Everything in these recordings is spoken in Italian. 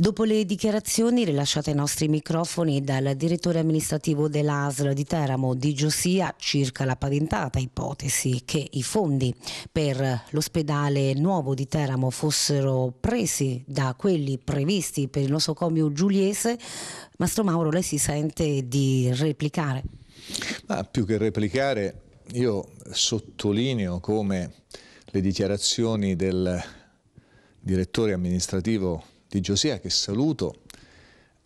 Dopo le dichiarazioni rilasciate ai nostri microfoni dal direttore amministrativo dell'ASL di Teramo di Giosia circa la paventata ipotesi che i fondi per l'ospedale nuovo di Teramo fossero presi da quelli previsti per il nosocomio giuliese, Mastro Mauro lei si sente di replicare? Ma più che replicare io sottolineo come le dichiarazioni del direttore amministrativo di Giosia, che saluto,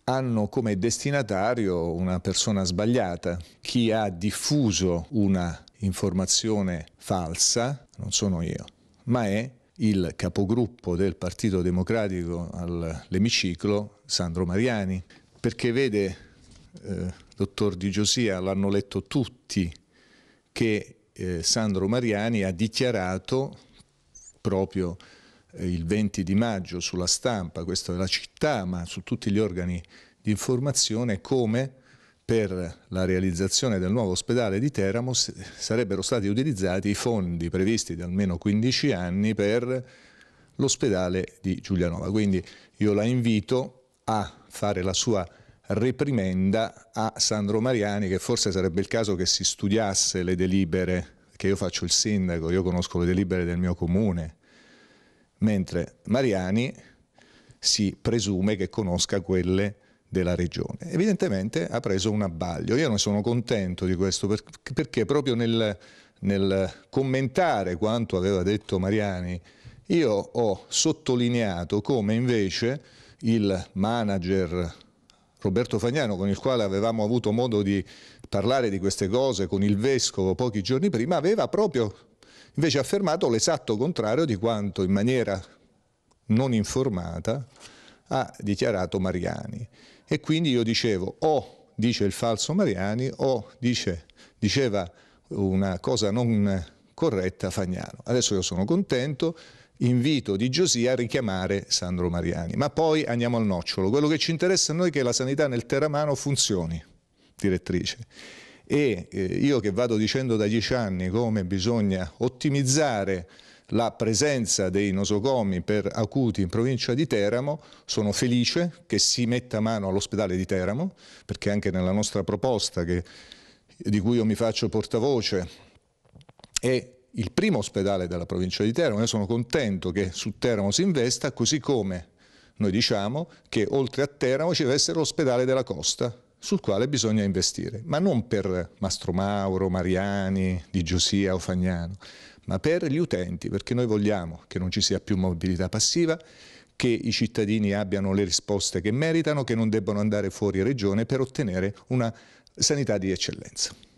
hanno come destinatario una persona sbagliata, chi ha diffuso una informazione falsa, non sono io, ma è il capogruppo del Partito Democratico all'emiciclo, Sandro Mariani, perché vede, eh, dottor Di Giosia, l'hanno letto tutti, che eh, Sandro Mariani ha dichiarato proprio eh, il 20 di maggio sulla stampa, questa è la città, ma su tutti gli organi di informazione, come per la realizzazione del nuovo ospedale di Teramo sarebbero stati utilizzati i fondi previsti da almeno 15 anni per l'ospedale di Giulianova. Quindi io la invito a fare la sua reprimenda a Sandro Mariani che forse sarebbe il caso che si studiasse le delibere, che io faccio il sindaco, io conosco le delibere del mio comune, mentre Mariani si presume che conosca quelle della regione. Evidentemente ha preso un abbaglio, io ne sono contento di questo perché proprio nel, nel commentare quanto aveva detto Mariani io ho sottolineato come invece il manager Roberto Fagnano con il quale avevamo avuto modo di parlare di queste cose con il vescovo pochi giorni prima aveva proprio invece ha affermato l'esatto contrario di quanto in maniera non informata ha dichiarato Mariani. E quindi io dicevo, o dice il falso Mariani, o dice, diceva una cosa non corretta Fagnano. Adesso io sono contento, invito di Giosia a richiamare Sandro Mariani. Ma poi andiamo al nocciolo. Quello che ci interessa a noi è che la sanità nel Terramano funzioni, direttrice e eh, io che vado dicendo da dieci anni come bisogna ottimizzare la presenza dei nosocomi per acuti in provincia di Teramo, sono felice che si metta mano all'ospedale di Teramo, perché anche nella nostra proposta che, di cui io mi faccio portavoce è il primo ospedale della provincia di Teramo, io sono contento che su Teramo si investa, così come noi diciamo che oltre a Teramo ci deve essere l'ospedale della costa, sul quale bisogna investire, ma non per Mastro Mauro, Mariani, Di Giusia o Fagnano, ma per gli utenti, perché noi vogliamo che non ci sia più mobilità passiva, che i cittadini abbiano le risposte che meritano, che non debbano andare fuori regione per ottenere una sanità di eccellenza.